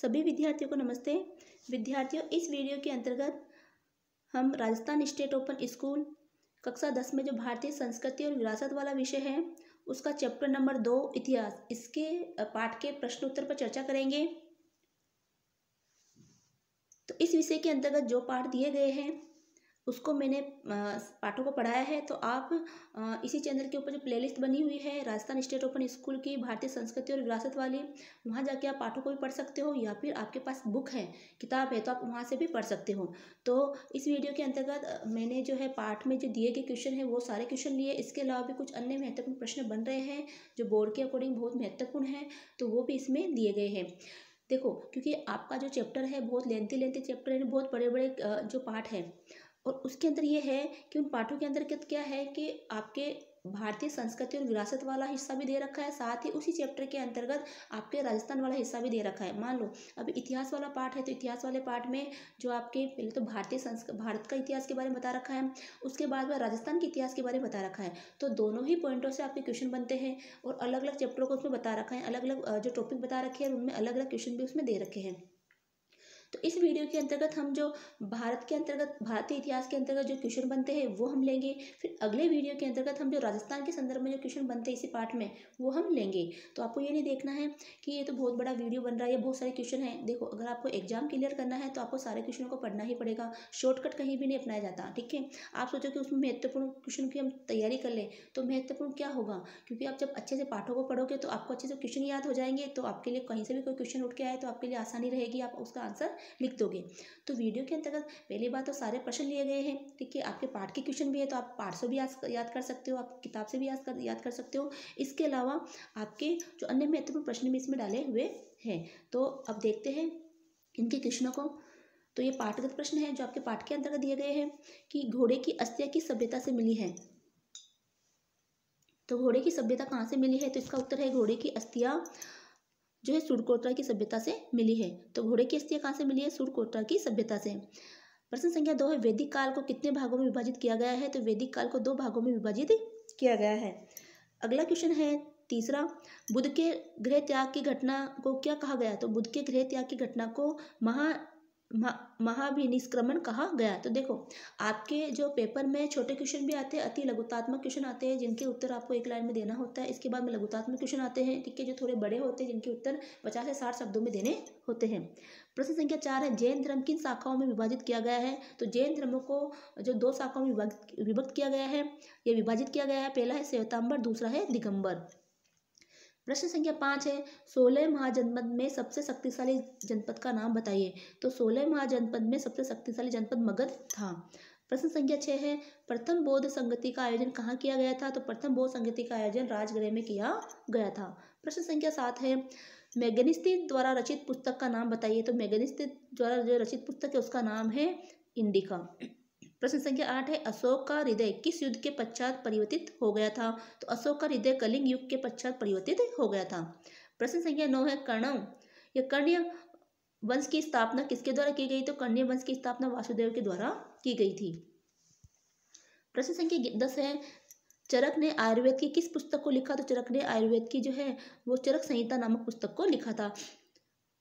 सभी विद्यार्थियों को नमस्ते विद्यार्थियों इस वीडियो के अंतर्गत हम राजस्थान स्टेट ओपन स्कूल कक्षा दस में जो भारतीय संस्कृति और विरासत वाला विषय है उसका चैप्टर नंबर दो इतिहास इसके पाठ के प्रश्न उत्तर पर चर्चा करेंगे तो इस विषय के अंतर्गत जो पाठ दिए गए हैं उसको मैंने पाठों को पढ़ाया है तो आप इसी चैनल के ऊपर जो प्लेलिस्ट बनी हुई है राजस्थान स्टेट ओपन स्कूल की भारतीय संस्कृति और विरासत वाली वहाँ जाके आप पाठों को भी पढ़ सकते हो या फिर आपके पास बुक है किताब है तो आप वहाँ से भी पढ़ सकते हो तो इस वीडियो के अंतर्गत मैंने जो है पाठ में जो दिए गए क्वेश्चन है वो सारे क्वेश्चन लिए इसके अलावा भी कुछ अन्य महत्वपूर्ण प्रश्न बन रहे हैं जो बोर्ड के अकॉर्डिंग बहुत महत्वपूर्ण है तो वो भी इसमें दिए गए हैं देखो क्योंकि आपका जो चैप्टर है बहुत लेंथी लेंथी चैप्टर है बहुत बड़े बड़े जो पार्ट है और उसके अंदर ये है कि उन पाठों के अंदर क्या है कि आपके भारतीय संस्कृति और विरासत वाला हिस्सा भी दे रखा है साथ ही उसी चैप्टर के अंतर्गत आपके राजस्थान वाला हिस्सा भी दे रखा है मान लो अब इतिहास वाला पार्ट है तो इतिहास वाले पार्ट में जो आपके पहले तो भारतीय संस्कृत भारत का इतिहास के बारे में बता रखा है उसके बाद में राजस्थान के इतिहास के बारे में बता रखा है तो दोनों ही पॉइंटों से आपके क्वेश्चन बनते हैं और अलग अलग चैप्टरों को उसमें बता रखा है अलग अलग जो टॉपिक बता रखे हैं उनमें अलग अलग क्वेश्चन भी उसमें दे रखे हैं तो इस वीडियो के अंतर्गत हम जो भारत के अंतर्गत भारतीय इतिहास के अंतर्गत जो क्वेश्चन बनते हैं वो हम लेंगे फिर अगले वीडियो के अंतर्गत हम जो राजस्थान के संदर्भ में जो क्वेश्चन बनते हैं इसी पार्ट में वो हम लेंगे तो आपको ये नहीं देखना है कि ये तो बहुत बड़ा वीडियो बन रहा है बहुत सारे क्वेश्चन हैं देखो अगर आपको एग्जाम क्लियर करना है तो आपको सारे क्वेश्चनों को पढ़ना ही पड़ेगा शॉर्टकट कहीं भी नहीं अपनाया जाता ठीक है आप सोचो कि उसमें महत्वपूर्ण क्वेश्चन की हम तैयारी कर लें तो महत्वपूर्ण क्या होगा क्योंकि आप जब अच्छे से पाठों को पढ़ोगे तो आपको अच्छे से क्वेश्चन याद हो जाएंगे तो आपके लिए कहीं से भी कोई क्वेश्चन उठ के आए तो आपके लिए आसानी रहेगी आप उसका आंसर लिख दोगे तो वीडियो के अंतर्गत पहली बात तो सारे प्रश्न लिए गए हैं ठीक है आपके पार्ट के क्वेश्चन भी है तो आप पार्ट से भी याद कर सकते हो आप किताब से भी याद कर याद कर सकते हो इसके अलावा आपके जो अन्य महत्वपूर्ण प्रश्न भी इसमें डाले हुए हैं तो अब देखते हैं इनके क्वेश्चनों को तो ये पाठगत प्रश्न है जो आपके पाठ के अंतर्गत दिए गए हैं कि घोड़े की अस्थिया की सभ्यता से मिली है तो घोड़े की सभ्यता कहाँ से मिली है तो इसका उत्तर है घोड़े की अस्थिया जो है सुडकोटरा की सभ्यता से मिली है तो घोड़े की अस्थियाँ कहाँ से मिली है सुडकोटरा की सभ्यता से प्रश्न संख्या दो है वैदिक काल को कितने भागों में विभाजित किया गया है तो वैदिक काल को दो भागों में विभाजित किया गया है अगला क्वेश्चन है तीसरा बुद्ध के गृह त्याग की घटना को क्या कहा गया तो बुद्ध के गृह त्याग की घटना को महा महाभिनिष्क्रमण कहा गया तो देखो आपके जो पेपर में छोटे क्वेश्चन भी आते हैं अति लघुतात्मक क्वेश्चन आते हैं जिनके उत्तर आपको एक लाइन में देना होता है इसके बाद में लघुतात्मक क्वेश्चन आते हैं ठीक है जो थोड़े बड़े होते हैं जिनके उत्तर पचास से साठ शब्दों में देने होते हैं प्रश्न संख्या चार है जैन धर्म किन शाखाओं में विभाजित किया गया है तो जैन धर्मों को जो दो शाखाओं में विभक्त किया गया है यह विभाजित किया गया है पहला है श्वेताम्बर दूसरा है दिगंबर प्रश्न संख्या पाँच है सोलह महाजनपद में सबसे शक्तिशाली जनपद का नाम बताइए तो सोलह महाजनपद में सबसे शक्तिशाली जनपद मगध था प्रश्न संख्या छः है प्रथम बौद्ध संगति का आयोजन कहाँ किया गया था तो प्रथम बौद्ध संगति का आयोजन राजगृह में किया गया था प्रश्न संख्या सात है मैगनिस्ती द्वारा रचित पुस्तक का नाम बताइए तो मैगनिस्ती द्वारा जो रचित पुस्तक है उसका नाम है इंडिका प्रश्न संख्या आठ है अशोक का हृदय किस युद्ध के पश्चात परिवर्तित हो गया था तो अशोक का हृदय कलिंग युग के पश्चात परिवर्तित हो गया था प्रश्न संख्या नौ है कर्णव या कर्ण्य वंश की स्थापना किसके द्वारा की गई तो कर्ण्य वंश की स्थापना वासुदेव के द्वारा की गई थी प्रश्न संख्या दस है चरक ने आयुर्वेद की किस पुस्तक को लिखा तो चरक ने आयुर्वेद की जो है वो चरक संहिता नामक पुस्तक को लिखा था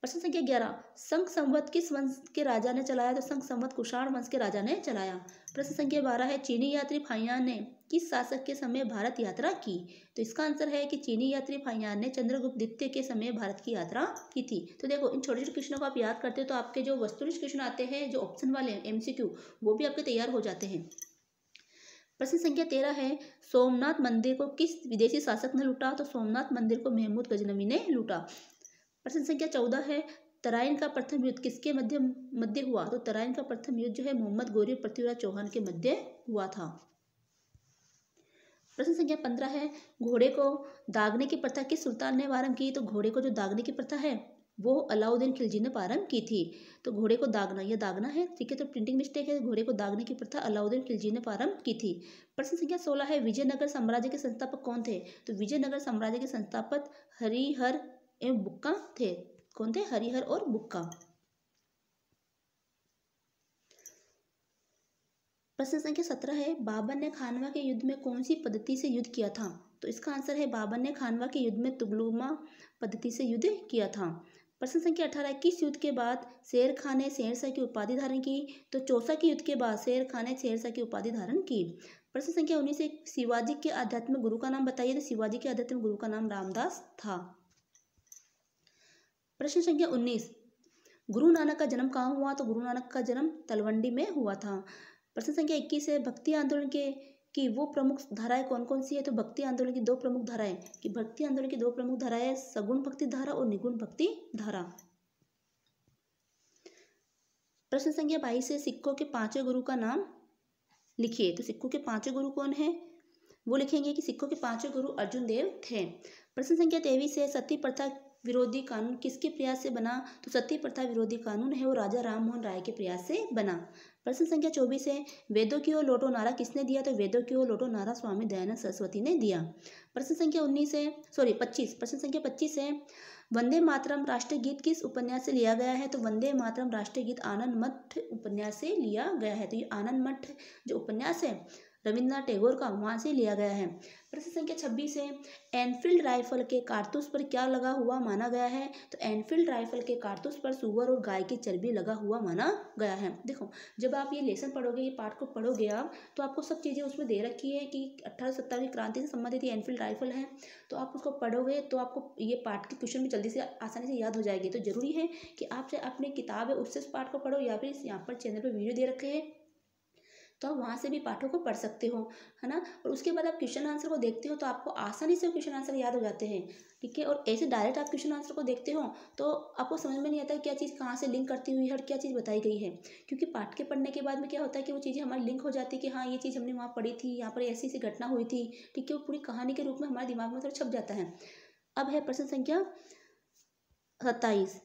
प्रश्न संख्या ग्यारह संघ संवत किस वंश के राजा ने चलाया तो संघ संवत कुषाण वंश के राजा ने चलाया प्रश्न संख्या बारह है चीनी यात्री फाइयान ने किस शासक के समय भारत यात्रा की तो इसका आंसर है कि चीनी यात्री फाइयान ने चंद्रगुप्त द्वितीय के समय भारत की यात्रा की थी तो देखो इन छोटे छोटे क्वेश्चनों को आप याद करते हो तो आपके जो वस्तुनिष्ठ क्वेश्चन आते हैं जो ऑप्शन वाले हैं वो भी आपके तैयार हो जाते हैं प्रश्न संख्या तेरह है सोमनाथ मंदिर को किस विदेशी शासक ने लूटा तो सोमनाथ मंदिर को महमूद गजनवी ने लूटा प्रश्न संख्या चौदह है तराइन का प्रथम युद्ध किसके मध्य मध्य हुआ तो तराइन का प्रथम युद्ध जो है मोहम्मद गोरी और पृथ्वीराज चौहान के मध्य हुआ था प्रश्न संख्या पंद्रह है घोड़े को दागने की प्रथा किस सुल्तान ने प्रारंभ की तो घोड़े को जो दागने की प्रथा है वो अलाउद्दीन खिलजी ने प्रारंभ की थी तो घोड़े को दागना यह दागना है ठीक है तो प्रिंटिंग मिस्टेक है घोड़े को दागने की प्रथा अलाउद्दीन खिलजी ने प्रारंभ की थी प्रश्न संख्या सोलह है विजयनगर साम्राज्य के संस्थापक कौन थे तो विजयनगर साम्राज्य के संस्थापक हरिहर एवं बुक्का थे कौन थे हरिहर और बुक्का प्रश्न संख्या सत्रह है बाबर ने खानवा के युद्ध में कौन सी पद्धति से युद्ध किया था तो इसका आंसर है बाबर ने खानवा के युद्ध में तुगलुमा पद्धति से युद्ध किया था प्रश्न संख्या अठारह किस युद्ध के बाद शेर खान ने शेरशाह की उपाधि धारण की तो चौसा के युद्ध के बाद शेर खान ने शेरशाह की उपाधि धारण की प्रश्न संख्या उन्नीस शिवाजी के आध्यात्मिक गुरु का नाम बताइए तो शिवाजी के आध्यात्मिक गुरु का नाम रामदास था प्रश्न संख्या उन्नीस गुरु नानक का जन्म कहाँ हुआ तो गुरु नानक का जन्म तलवंडी में हुआ था प्रश्न संख्या इक्कीस है भक्ति आंदोलन के कि वो प्रमुख धाराएं कौन कौन सी है तो भक्ति आंदोलन की दो प्रमुख धाराएं कि भक्ति आंदोलन की दो प्रमुख धाराएं सगुण भक्ति धारा और निगुण भक्ति धारा प्रश्न संख्या बाईस है सिक्कों के पांचों गुरु का नाम लिखिए तो सिक्कों के पांचों गुरु कौन है वो लिखेंगे कि सिक्कों के पांचों गुरु अर्जुन देव थे प्रश्न संख्या तेईस है सती प्रथा विरोधी कानून किसके प्रयास से बना तो सती प्रथा विरोधी कानून है वो राजा राम मोहन राय के प्रयास से बना प्रश्न संख्या चौबीस है वेदों की ओर लोटो नारा किसने दिया तो वेदों की ओर लोटो नारा स्वामी दयानंद सरस्वती ने दिया प्रश्न संख्या उन्नीस है सॉरी पच्चीस प्रश्न संख्या पच्चीस है वंदे मातरम राष्ट्रगीत किस उपन्यास से लिया गया है तो वंदे मातरम राष्ट्रगीत आनंद मठ उपन्यास से लिया गया है तो ये आनंद मठ जो उपन्यास है रविन्द्रनाथ टैगोर का वहाँ से लिया गया है प्रश्न संख्या छब्बीस है एनफील्ड राइफल के कारतूस पर क्या लगा हुआ माना गया है तो एनफील्ड राइफल के कारतूस पर सुअर और गाय की चर्बी लगा हुआ माना गया है देखो जब आप ये लेसन पढ़ोगे ये पार्ट को पढ़ोगे आप तो आपको सब चीज़ें उसमें दे रखी है कि अट्ठारह की क्रांति से संबंधित ये एनफील्ड राइफल है तो आप उसको पढ़ोगे तो आपको ये पार्ट के क्वेश्चन भी जल्दी से आसानी से याद हो जाएगी तो जरूरी है कि आप अपनी किताब है उससे इस पार्ट को पढ़ो या फिर यहाँ पर चैनल पर वीडियो दे रखे हैं तो आप वहाँ से भी पाठों को पढ़ सकते हो है ना और उसके बाद आप क्वेश्चन आंसर को देखते हो तो आपको आसानी से क्वेश्चन आंसर याद हो जाते हैं ठीक है और ऐसे डायरेक्ट आप क्वेश्चन आंसर को देखते हो तो आपको समझ में नहीं आता क्या चीज़ कहाँ से लिंक करती हुई है और क्या चीज़ बताई गई है क्योंकि पाठ के पढ़ने के बाद में क्या होता है कि वो चीज़ें हमारी लिंक हो जाती है कि हाँ ये चीज़ हमने वहाँ पढ़ी थी यहाँ पर ऐसी ऐसी घटना हुई थी ठीक है वो पूरी कहानी के रूप में हमारे दिमाग में थोड़ा छप जाता है अब है प्रश्न संख्या सत्ताईस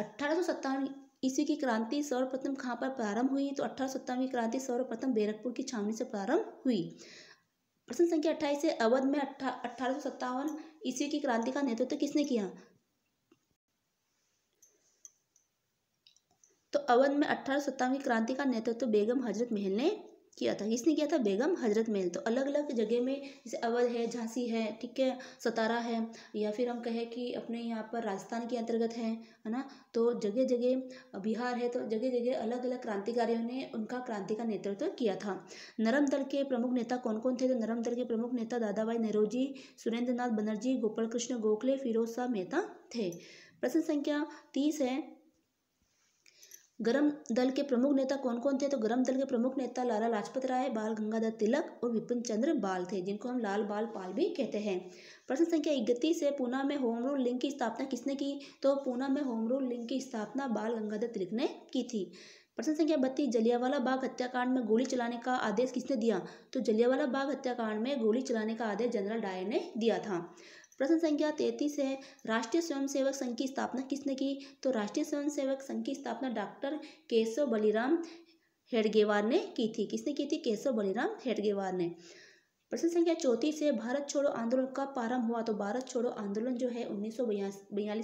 अट्ठारह सौ सत्तावन ईस्वी की क्रांति सर्वप्रथम कहाँ पर प्रारंभ हुई तो अठारह की क्रांति सर्वप्रथम बैरकपुर की छावनी से प्रारंभ हुई प्रश्न संख्या अट्ठाईस है अवध में अठारह सौ सत्तावन ईस्वी की क्रांति का नेतृत्व तो किसने किया तो अवध में अठारह सत्तावन की क्रांति का नेतृत्व तो बेगम हजरत महल ने किया था किसने किया था बेगम हजरत महल तो अलग अलग जगह में जैसे अवध है झांसी है ठीक है सतारा है या फिर हम कहें कि अपने यहाँ पर राजस्थान के अंतर्गत है है ना तो जगह जगह बिहार है तो जगह जगह अलग अलग क्रांतिकारियों ने उनका क्रांति का नेतृत्व तो किया था नरम दल के प्रमुख नेता कौन कौन थे तो नरम दल के प्रमुख नेता भाई नेहरूजी सुरेंद्र नाथ बनर्जी गोपाल कृष्ण गोखले फिरोज शाह मेहता थे प्रश्न संख्या तीस है गरम दल के प्रमुख नेता कौन कौन थे तो गरम दल के प्रमुख नेता लाला लाजपत राय बाल गंगाधर तिलक और विपिन चंद्र बाल थे जिनको हम लाल बाल पाल भी कहते हैं प्रश्न संख्या इकतीस से पूना में होम रूल लिंग की स्थापना किसने की तो पूना में होम रूल लिंग की स्थापना बाल गंगाधर तिलक ने की थी प्रश्न संख्या बत्तीस जलियावाला बाग हत्याकांड में गोली चलाने का आदेश किसने दिया तो जलियावाला बाग हत्याकांड में गोली चलाने का आदेश जनरल डायर ने दिया था प्रश्न संख्या तैतीस है राष्ट्रीय स्वयंसेवक संघ की स्थापना किसने की तो राष्ट्रीय स्वयंसेवक संघ की स्थापना डॉक्टर केशव बलिराम हेडगेवार ने की थी किसने की थी केशव बलिराम हेडगेवार ने प्रश्न संख्या चौंतीस है भारत छोड़ो आंदोलन कब प्रारंभ हुआ तो भारत छोड़ो आंदोलन जो है उन्नीस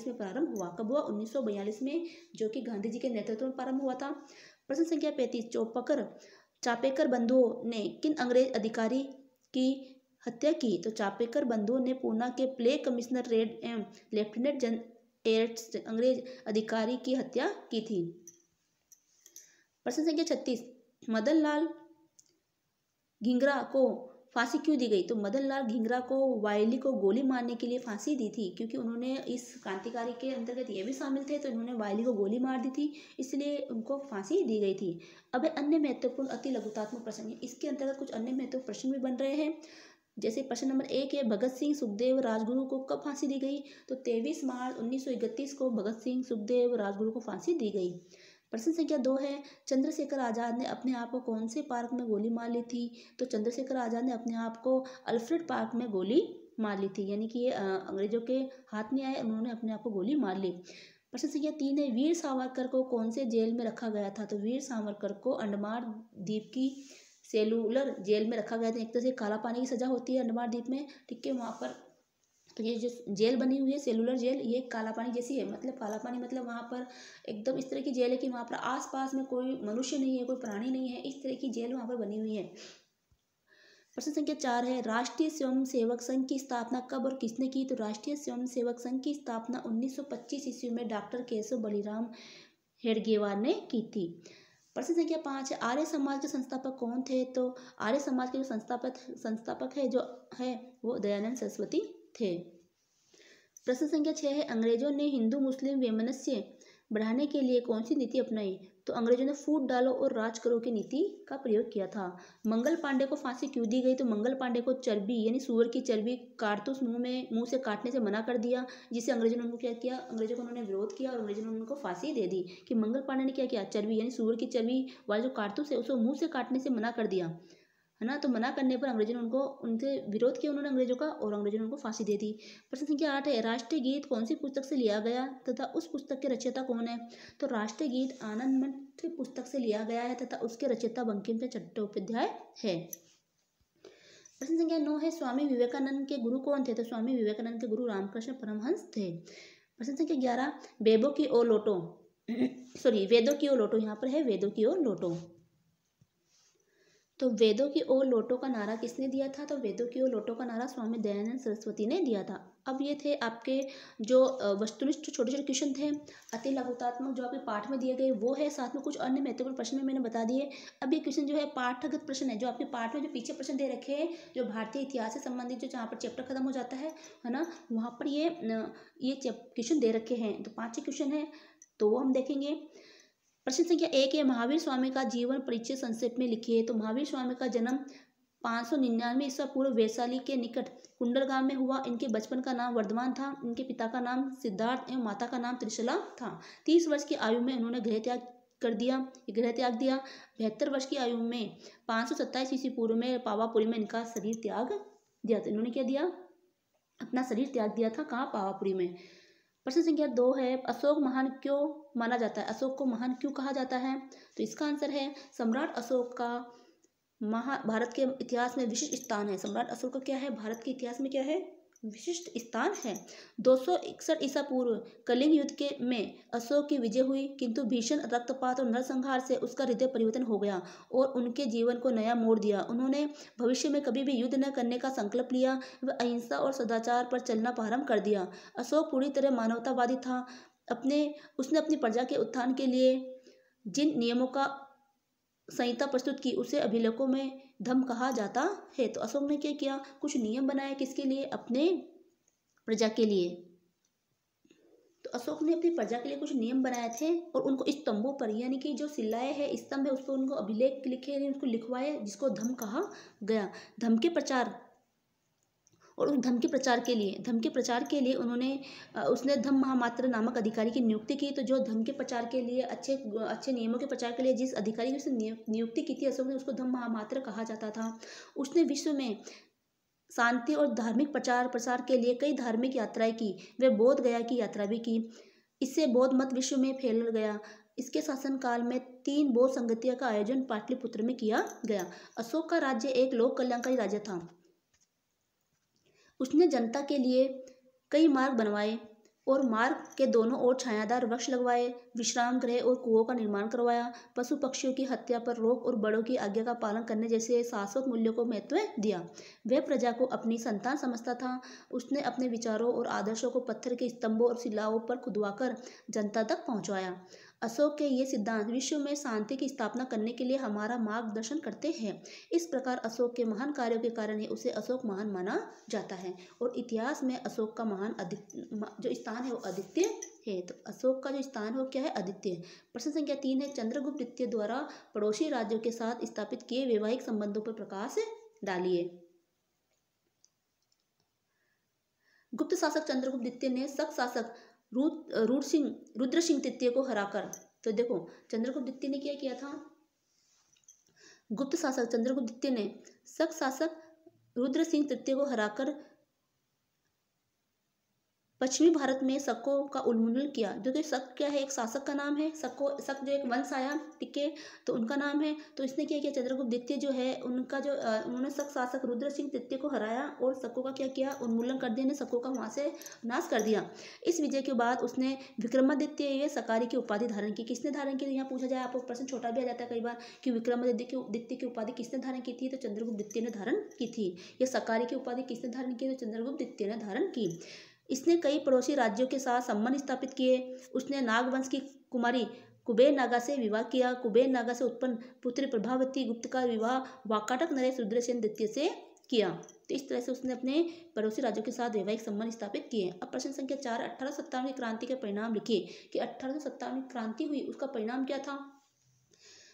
में प्रारंभ हुआ कब हुआ उन्नीस में जो कि गांधी जी के नेतृत्व में प्रारंभ हुआ था प्रश्न संख्या पैंतीस चौपकर चापेकर बंधुओं ने किन अंग्रेज अधिकारी की हत्या की तो चापेकर बंधुओं ने पूना के प्ले कमिश्नर रेड एवं लेफ्टिनेंट जन टेरट्स अंग्रेज अधिकारी की हत्या की थी प्रश्न संख्या छत्तीस मदन लाल घिंगरा को फांसी क्यों दी गई तो मदन लाल घिंगरा को वायली को गोली मारने के लिए फांसी दी थी क्योंकि उन्होंने इस क्रांतिकारी के अंतर्गत ये भी शामिल थे तो इन्होंने वायली को गोली मार दी थी इसलिए उनको फांसी दी गई थी अब अन्य महत्वपूर्ण अति लघुतात्मक प्रश्न इसके अंतर्गत कुछ अन्य महत्वपूर्ण प्रश्न भी बन रहे हैं जैसे प्रश्न नंबर एक है भगत सिंह सुखदेव राजगुरु को कब फांसी दी गई तो तेईस मार्च उन्नीस को भगत सिंह सुखदेव राजगुरु को फांसी दी गई प्रश्न संख्या दो है चंद्रशेखर आज़ाद ने अपने आप को कौन से पार्क में गोली मार ली थी तो चंद्रशेखर आज़ाद ने अपने आप को अल्फ्रेड पार्क में गोली मार ली थी यानी कि ये अंग्रेजों के हाथ में आए उन्होंने अपने आप को गोली मार ली प्रश्न संख्या तीन है वीर सावरकर को कौन से जेल में रखा गया था तो वीर सावरकर को अंडमान द्वीप की सेलुलर जेल में रखा गया था एक तरह से काला पानी की सज़ा होती है अंडमान द्वीप में ठीक है वहाँ पर तो ये जो जेल बनी हुई है सेलुलर जेल ये काला पानी जैसी है मतलब काला पानी मतलब वहाँ पर एकदम इस तरह की जेल है कि वहाँ पर आसपास में कोई मनुष्य नहीं है कोई प्राणी नहीं है इस तरह की जेल वहाँ पर बनी हुई है प्रश्न संख्या चार है राष्ट्रीय स्वयंसेवक संघ की स्थापना कब और किसने की तो राष्ट्रीय स्वयंसेवक संघ की स्थापना 1925 ईस्वी में डॉक्टर केशव बलिराम हेडगेवार ने की थी प्रश्न संख्या पाँच आर्य समाज के संस्थापक कौन थे तो आर्य समाज के जो संस्थापक संस्थापक है जो है वो दयानंद सरस्वती थे प्रश्न संख्या छः है अंग्रेजों ने हिंदू मुस्लिम वेमनस्य बढ़ाने के लिए कौन सी नीति अपनाई तो अंग्रेजों ने फूट डालो और राज करो की नीति का प्रयोग किया था मंगल पांडे को फांसी क्यों दी गई तो मंगल पांडे को चर्बी यानी सूअर की चर्बी कारतूस मुंह में मुंह से काटने से मना कर दिया जिसे अंग्रेजों ने उनको क्या किया अंग्रेजों को उन्होंने विरोध किया और अंग्रेजों ने उनको फांसी दे दी कि मंगल पांडे ने क्या किया चर्बी यानी सुअर की चर्बी वाला जो कारतूस है उसको मुँह से काटने से मना कर दिया है ना तो मना करने पर अंग्रेजों ने उनको उनसे विरोध किया उन्होंने अंग्रेजों का और अंग्रेजों ने उनको फांसी दे दी प्रश्न संख्या आठ है राष्ट्रीय गीत कौन सी पुस्तक से लिया गया तथा उस पुस्तक के रचयिता कौन है तो राष्ट्रीय गीत आनंद मठ पुस्तक से लिया गया है तथा उसके रचयिता बंकिम से चट्टोपाध्याय है प्रश्न संख्या नौ है स्वामी विवेकानंद के गुरु कौन थे तो स्वामी विवेकानंद के गुरु रामकृष्ण परमहंस थे प्रश्न संख्या ग्यारह बेबो की ओ लोटो सॉरी वेदों की ओ लोटो यहाँ पर है वेदों की ओ लोटो तो वेदों की ओर लोटों का नारा किसने दिया था तो वेदों की ओर लोटों का नारा स्वामी दयानंद सरस्वती ने दिया था अब ये थे आपके जो वस्तुनिष्ठ छोटे छोटे क्वेश्चन थे अति लघुतात्मक जो आपके पाठ में दिए गए वो है साथ में कुछ अन्य महत्वपूर्ण प्रश्न मैंने बता दिए अब ये क्वेश्चन जो है पाठगत प्रश्न है जो आपके पाठ में जो पीछे प्रश्न दे रखे हैं जो भारतीय इतिहास से संबंधित जो जहाँ पर चैप्टर खत्म हो जाता है है ना वहाँ पर ये ये क्वेश्चन दे रखे हैं तो पाँच छः क्वेश्चन है तो वो हम देखेंगे प्रश्न संख्या एक है महावीर स्वामी का जीवन परिचय संक्षेप में है तो महावीर स्वामी का जन्म पाँच सौ निन्यानवे ईसा पूर्व वैशाली के निकट कुंडलगांव में हुआ इनके बचपन का नाम वर्धमान था इनके पिता का नाम सिद्धार्थ एवं माता का नाम त्रिशला था तीस वर्ष की आयु में उन्होंने गृह त्याग कर दिया गृह त्याग दिया बहत्तर वर्ष की आयु में पाँच सौ सत्ताईस ईस्वी पूर्व में पावापुरी में इनका शरीर त्याग दिया था इन्होंने क्या दिया अपना शरीर त्याग दिया था कहाँ पावापुरी में प्रश्न संख्या दो है अशोक महान क्यों माना जाता है अशोक को महान क्यों कहा जाता है तो इसका आंसर है सम्राट अशोक का महा भारत के इतिहास में विशिष्ट स्थान है सम्राट अशोक का क्या है भारत के इतिहास में क्या है विशिष्ट स्थान है दो ईसा पूर्व कलिंग युद्ध के में अशोक की विजय हुई किंतु भीषण रक्तपात और नरसंहार से उसका हृदय परिवर्तन हो गया और उनके जीवन को नया मोड़ दिया उन्होंने भविष्य में कभी भी युद्ध न करने का संकल्प लिया वह अहिंसा और सदाचार पर चलना प्रारंभ कर दिया अशोक पूरी तरह मानवतावादी था अपने उसने अपनी प्रजा के उत्थान के लिए जिन नियमों का संहिता प्रस्तुत की उसे अभिलेखों में धम कहा जाता है तो अशोक ने क्या किया कुछ नियम बनाए किसके लिए अपने प्रजा के लिए तो अशोक ने अपनी प्रजा के लिए कुछ नियम बनाए थे और उनको स्तंभों पर यानी कि जो सिलाए है स्तंभ है उस पर उनको अभिलेख लिखे उसको लिखवाए जिसको धम कहा गया धम के प्रचार और उस धम के प्रचार के लिए धम के प्रचार के लिए उन्होंने उसने धम महामात्र नामक अधिकारी की नियुक्ति की तो जो धम के प्रचार के लिए अच्छे अच्छे नियमों के प्रचार के लिए जिस अधिकारी की उसने नियुक्ति की थी अशोक ने उसको धम महामात्र कहा जाता था उसने विश्व में शांति और धार्मिक प्रचार प्रसार के लिए कई धार्मिक यात्राएं की वे बोध गया की यात्रा भी की इससे बौद्ध मत विश्व में फैल गया इसके शासनकाल में तीन बौद्ध संगतियों का आयोजन पाटलिपुत्र में किया गया अशोक का राज्य एक लोक कल्याणकारी राज्य था उसने जनता के लिए कई मार्ग बनवाए और मार्ग के दोनों ओर छायादार वृक्ष लगवाए विश्राम गृह और कुओं का निर्माण करवाया पशु पक्षियों की हत्या पर रोक और बड़ों की आज्ञा का पालन करने जैसे शाश्वत मूल्यों को महत्व दिया वह प्रजा को अपनी संतान समझता था उसने अपने विचारों और आदर्शों को पत्थर के स्तंभों और शिलाओं पर खुदवाकर जनता तक पहुंचाया अशोक के ये सिद्धांत विश्व में शांति की स्थापना करने के लिए हमारा मार्गदर्शन करते हैं इस प्रकार अशोक के महान कार्यों के कारण ही उसे अशोक महान माना जाता है और इतिहास में अशोक का महान अधिक जो स्थान है वो अद्वितीय है तो अशोक का जो स्थान है वो क्या है आदित्य है प्रश्न संख्या तीन है चंद्रगुप्त द्वितीय द्वारा पड़ोसी राज्यों के साथ स्थापित किए वैवाहिक संबंधों पर प्रकाश डालिए गुप्त शासक चंद्रगुप्त द्वितीय ने सख शासक रूट सिंह रुद्र सिंह तृतीय को हराकर तो देखो चंद्रगुप्त द्वितीय ने क्या किया था गुप्त शासक चंद्रगुप्त द्वितीय ने शक शासक रुद्र सिंह तृतीय को हराकर पश्चिमी भारत में शकों का उन्मूलन किया जो कि शक क्या है एक शासक का नाम है शको शक जो एक वंश आया टिके तो उनका नाम है तो इसने क्या किया चंद्रगुप्त द्वितीय जो है उनका जो उन्होंने शक शासक रुद्र सिंह द्वितीय को हराया और शकों का क्या किया उन्मूलन कर दिया शकों का वहाँ से नाश कर दिया इस विजय के बाद उसने विक्रमादित्य ये सकारी की उपाधि धारण की किसने धारण की यहाँ पूछा जाए आपको प्रश्न छोटा भी आ जाता है कई बार कि विक्रमादित्य की द्वितीय की उपाधि किसने धारण की थी तो चंद्रगुप्त द्वितीय ने धारण की थी या सकारी की उपाधि किसने धारण की तो चंद्रगुप्त द्वितीय ने धारण की इसने कई पड़ोसी राज्यों के साथ संबंध स्थापित किए उसने नागवंश की कुमारी कुबेर नागा से विवाह किया कुबेर नागा से उत्पन्न पुत्री प्रभावती गुप्त का विवाह वाकाटक नरेश रुद्रसेन द्वितीय से किया तो इस तरह से उसने अपने पड़ोसी राज्यों के साथ वैवाहिक संबंध स्थापित किए अब प्रश्न संख्या चार अठारह की क्रांति के परिणाम लिखिए कि अठारह में क्रांति हुई उसका परिणाम क्या था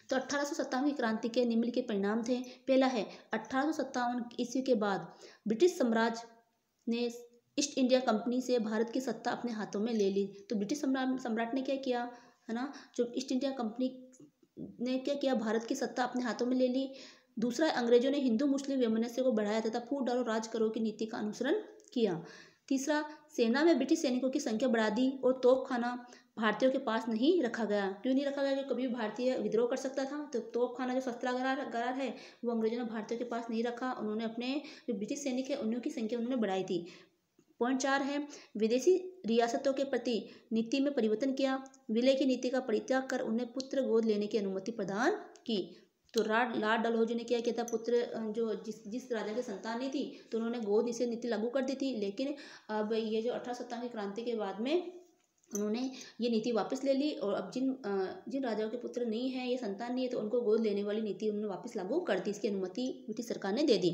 तो अठारह की क्रांति के निम्नलिखित परिणाम थे पहला है अठारह ईस्वी के बाद ब्रिटिश साम्राज्य ने ईस्ट इंडिया कंपनी से भारत की सत्ता अपने हाथों में ले ली तो ब्रिटिश सम्राट सम्राट ने क्या किया है ना जो ईस्ट इंडिया कंपनी ने क्या किया भारत की सत्ता अपने हाथों में ले ली दूसरा अंग्रेजों ने हिंदू मुस्लिम वैमनस्य को बढ़ाया तथा फूट डालो राज करो की नीति का अनुसरण किया तीसरा सेना में ब्रिटिश सैनिकों की संख्या बढ़ा दी और तोप खाना भारतीयों के पास नहीं रखा गया क्यों नहीं रखा गया क्योंकि कभी भारतीय विद्रोह कर सकता था तो खाना जो शस्त्रागार गरार है वो अंग्रेजों ने भारतीयों के पास नहीं रखा उन्होंने अपने जो ब्रिटिश सैनिक है उन्हीं की संख्या उन्होंने बढ़ाई थी पॉइंट चार है विदेशी रियासतों के प्रति नीति में परिवर्तन किया विलय की नीति का परित्याग कर उन्हें पुत्र गोद लेने की अनुमति प्रदान की तो राड लॉर्ड डलहौजी ने क्या किया था पुत्र जो जिस जिस राजा की संतान नहीं थी तो उन्होंने गोद इसे नीति लागू कर दी थी लेकिन अब ये जो अठारह सत्तावन की क्रांति के बाद में उन्होंने ये नीति वापस ले ली और अब जिन जिन राजाओं के पुत्र नहीं है ये संतान नहीं है तो उनको गोद लेने वाली नीति उन्होंने वापस लागू कर दी इसकी अनुमति ब्रिटिश सरकार ने दे दी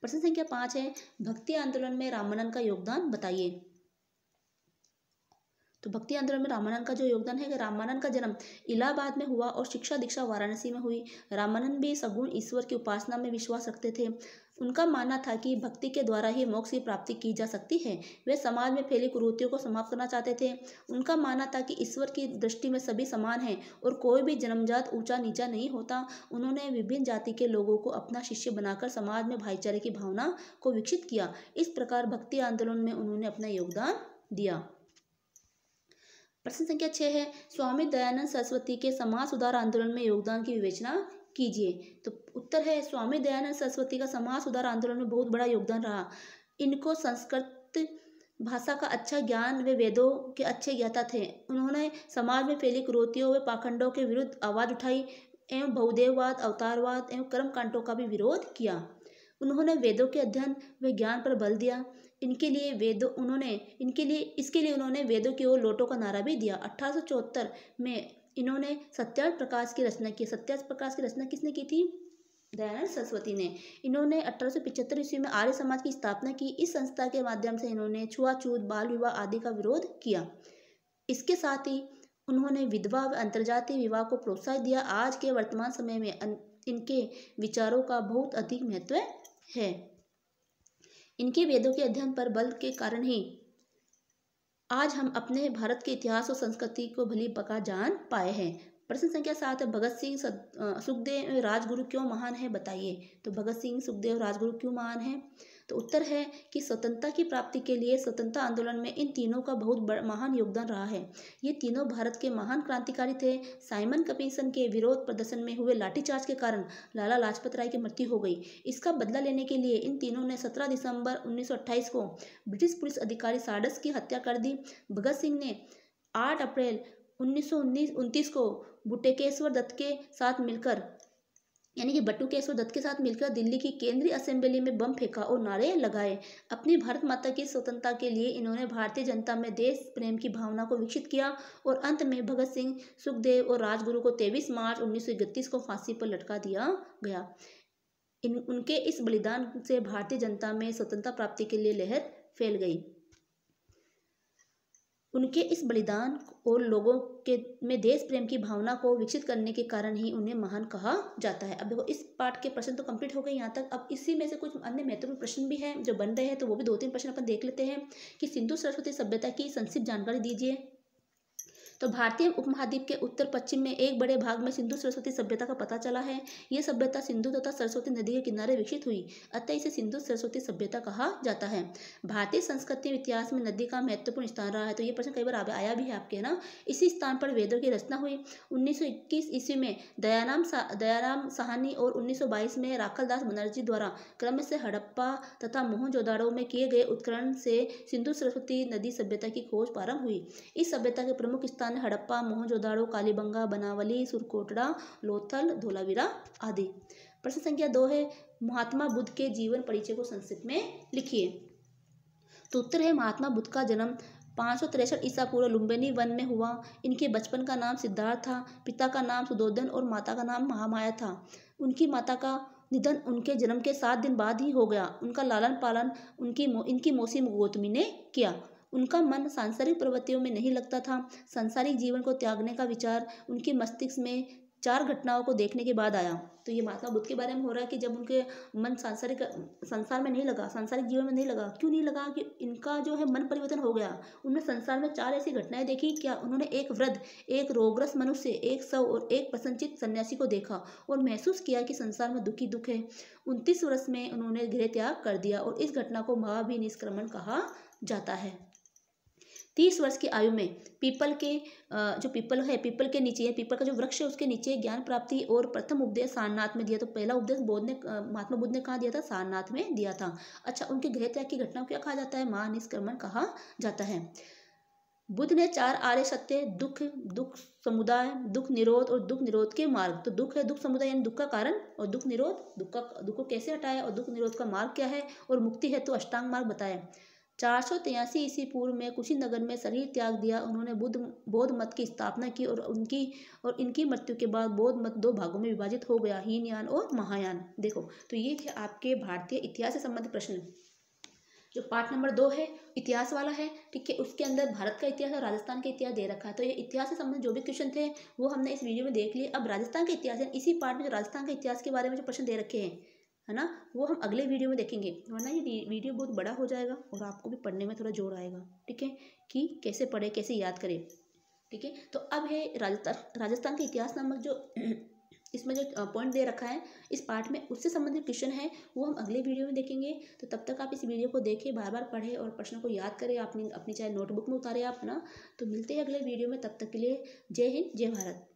प्रश्न संख्या पांच है भक्ति आंदोलन में रामानंद का योगदान बताइए तो भक्ति आंदोलन में रामानंद का जो योगदान है कि रामानंद का जन्म इलाहाबाद में हुआ और शिक्षा दीक्षा वाराणसी में हुई रामानंद भी सगुण ईश्वर की उपासना में विश्वास रखते थे उनका मानना था कि भक्ति के द्वारा ही मोक्ष की प्राप्ति की जा सकती है वे समाज में फैली कुरूतियों को समाप्त करना चाहते थे उनका मानना था कि ईश्वर की दृष्टि में सभी समान हैं और कोई भी जन्मजात ऊंचा नीचा नहीं होता उन्होंने विभिन्न जाति के लोगों को अपना शिष्य बनाकर समाज में भाईचारे की भावना को विकसित किया इस प्रकार भक्ति आंदोलन में उन्होंने अपना योगदान दिया प्रश्न संख्या छः है स्वामी दयानंद सरस्वती के समाज सुधार आंदोलन में योगदान की विवेचना कीजिए तो उत्तर है स्वामी दयानंद सरस्वती का समाज सुधार आंदोलन में बहुत बड़ा योगदान रहा इनको संस्कृत भाषा का अच्छा ज्ञान वे वेदों के अच्छे ज्ञाता थे उन्होंने समाज में फैली क्रोतियों व पाखंडों के विरुद्ध आवाज़ उठाई एवं बहुदेववाद अवतारवाद एवं कर्मकांडों का भी विरोध किया उन्होंने वेदों के अध्ययन व ज्ञान पर बल दिया इनके लिए वेदों उन्होंने इनके लिए इसके लिए उन्होंने वेदों की ओर लोटों का नारा भी दिया अठारह में इन्होंने सत्यार्थ प्रकाश की रचना की सत्यार्थ प्रकाश की रचना किसने की थी दयानंद सरस्वती ने इन्होंने अठारह सौ पिचहत्तर ईस्वी में आर्य समाज की स्थापना की इस संस्था के माध्यम से इन्होंने छुआछूत बाल विवाह आदि का विरोध किया इसके साथ ही उन्होंने विधवा व अंतर्जातीय विवाह को प्रोत्साहित दिया आज के वर्तमान समय में इनके विचारों का बहुत अधिक महत्व है इनके वेदों के अध्ययन पर बल के कारण ही आज हम अपने भारत के इतिहास और संस्कृति को भली पका जान पाए हैं प्रश्न संख्या सात है भगत सिंह सुखदेव राजगुरु क्यों महान है बताइए तो भगत सिंह सुखदेव राजगुरु क्यों महान है तो उत्तर है कि स्वतंत्रता की प्राप्ति के लिए स्वतंत्रता आंदोलन में इन तीनों का बहुत महान योगदान रहा है ये तीनों भारत के महान क्रांतिकारी थे साइमन कपिंसन के विरोध प्रदर्शन में हुए लाठीचार्ज के कारण लाला लाजपत राय की मृत्यु हो गई इसका बदला लेने के लिए इन तीनों ने सत्रह दिसंबर उन्नीस को ब्रिटिश पुलिस अधिकारी साडस की हत्या कर दी भगत सिंह ने आठ अप्रैल उन्नीस को बुटेकेश्वर दत्त के साथ मिलकर यानी कि बट्टू केशव दत्त के साथ मिलकर दिल्ली की केंद्रीय असेंबली में बम फेंका और नारे लगाए अपनी भारत माता की स्वतंत्रता के लिए इन्होंने भारतीय जनता में देश प्रेम की भावना को विकसित किया और अंत में भगत सिंह सुखदेव और राजगुरु को तेईस मार्च उन्नीस को फांसी पर लटका दिया गया इन उनके इस बलिदान से भारतीय जनता में स्वतंत्रता प्राप्ति के लिए लहर फैल गई उनके इस बलिदान और लोगों के में देश प्रेम की भावना को विकसित करने के कारण ही उन्हें महान कहा जाता है अब देखो इस पार्ट के प्रश्न तो कंप्लीट हो गए यहाँ तक अब इसी में से कुछ अन्य महत्वपूर्ण प्रश्न भी हैं जो बन रहे हैं तो वो भी दो तीन प्रश्न अपन देख लेते हैं कि सिंधु सरस्वती सभ्यता की संक्षिप्त जानकारी दीजिए तो भारतीय उपमहाद्वीप के उत्तर पश्चिम में एक बड़े भाग में सिंधु सरस्वती सभ्यता का पता चला है यह सभ्यता सिंधु तथा सरस्वती नदी के किनारे विकसित हुई अतः इसे सिंधु सरस्वती सभ्यता कहा जाता है भारतीय संस्कृति इतिहास में नदी का महत्वपूर्ण स्थान रहा है तो ये प्रश्न कई बार आया भी है आपके ना इसी स्थान पर वेदों की रचना हुई उन्नीस ईस्वी में दयानाम दयाराम साहनी और उन्नीस में दास बनर्जी द्वारा क्रम से हड़प्पा तथा मोहनजोदाड़ो में किए गए उत्खनन से सिंधु सरस्वती नदी सभ्यता की खोज प्रारंभ हुई इस सभ्यता के प्रमुख स्थान राजस्थान हड़प्पा मोहनजोदाड़ो कालीबंगा बनावली सुरकोटड़ा लोथल धोलावीरा आदि प्रश्न संख्या दो है महात्मा बुद्ध के जीवन परिचय को संस्कृत में लिखिए तो उत्तर है महात्मा बुद्ध का जन्म पाँच सौ तिरसठ ईसा पूर्व लुम्बिनी वन में हुआ इनके बचपन का नाम सिद्धार्थ था पिता का नाम सुदोधन और माता का नाम महामाया था उनकी माता का निधन उनके जन्म के सात दिन बाद ही हो गया उनका लालन पालन उनकी मो, इनकी मौसी गौतमी ने किया उनका मन सांसारिक प्रवृत्तियों में नहीं लगता था सांसारिक जीवन को त्यागने का विचार उनके मस्तिष्क में चार घटनाओं को देखने के बाद आया तो ये महात्मा बुद्ध के बारे में हो रहा है कि जब उनके मन सांसारिक संसार में नहीं लगा सांसारिक जीवन में नहीं लगा क्यों नहीं लगा कि इनका जो है मन परिवर्तन हो गया उन्होंने संसार में चार ऐसी घटनाएं देखी क्या उन्होंने एक वृद्ध एक रोगग्रस्त मनुष्य एक सव और एक प्रसंचित सन्यासी को देखा और महसूस किया कि संसार में दुखी दुख है उनतीस वर्ष में उन्होंने गृह त्याग कर दिया और इस घटना को महाभिनिष्क्रमण कहा जाता है तीस वर्ष की आयु में पीपल के जो पीपल है पीपल के नीचे है पीपल का जो वृक्ष है उसके नीचे ज्ञान प्राप्ति और प्रथम उपदेश सारनाथ में दिया तो पहला उपदेश बोध ने महात्मा बुद्ध ने कहा दिया था सारनाथ में दिया था अच्छा उनके गृह त्याग की घटना को क्या कहा जाता है मां निष्क्रमण कहा जाता है बुद्ध ने चार आर्य सत्य दुख दुख समुदाय दुख निरोध और दुख निरोध के मार्ग तो दुख है दुख समुदाय यानी दुख का कारण और दुख निरोध दुख का दुख को कैसे हटाया और दुख निरोध का मार्ग क्या है और मुक्ति है तो अष्टांग मार्ग बताया चार सौ तिरासी ईस्वी पूर्व में कुशीनगर में शरीर त्याग दिया उन्होंने बुद्ध बौद्ध मत की स्थापना की और उनकी और इनकी मृत्यु के बाद बौद्ध मत दो भागों में विभाजित हो गया हीनयान और महायान देखो तो ये थे आपके भारतीय इतिहास से संबंधित प्रश्न जो पार्ट नंबर दो है इतिहास वाला है ठीक है उसके अंदर भारत का इतिहास और राजस्थान का इतिहास दे रखा है तो ये इतिहास से संबंधित जो भी क्वेश्चन थे वो हमने इस वीडियो में देख लिए अब राजस्थान का इतिहास है इसी पार्ट में जो राजस्थान के इतिहास के बारे में जो प्रश्न दे रखे हैं है ना वो हम अगले वीडियो में देखेंगे वरना ये वीडियो बहुत बड़ा हो जाएगा और आपको भी पढ़ने में थोड़ा जोर आएगा ठीक है कि कैसे पढ़े कैसे याद करें ठीक है तो अब है राजस्थान राजस्थान के इतिहास नामक जो इसमें जो पॉइंट दे रखा है इस पार्ट में उससे संबंधित क्वेश्चन है वो हम अगले वीडियो में देखेंगे तो तब तक आप इस वीडियो को देखें बार बार पढ़ें और प्रश्नों को याद करें अपनी अपनी चाहे नोटबुक में उतारें आप ना तो मिलते हैं अगले वीडियो में तब तक के लिए जय हिंद जय भारत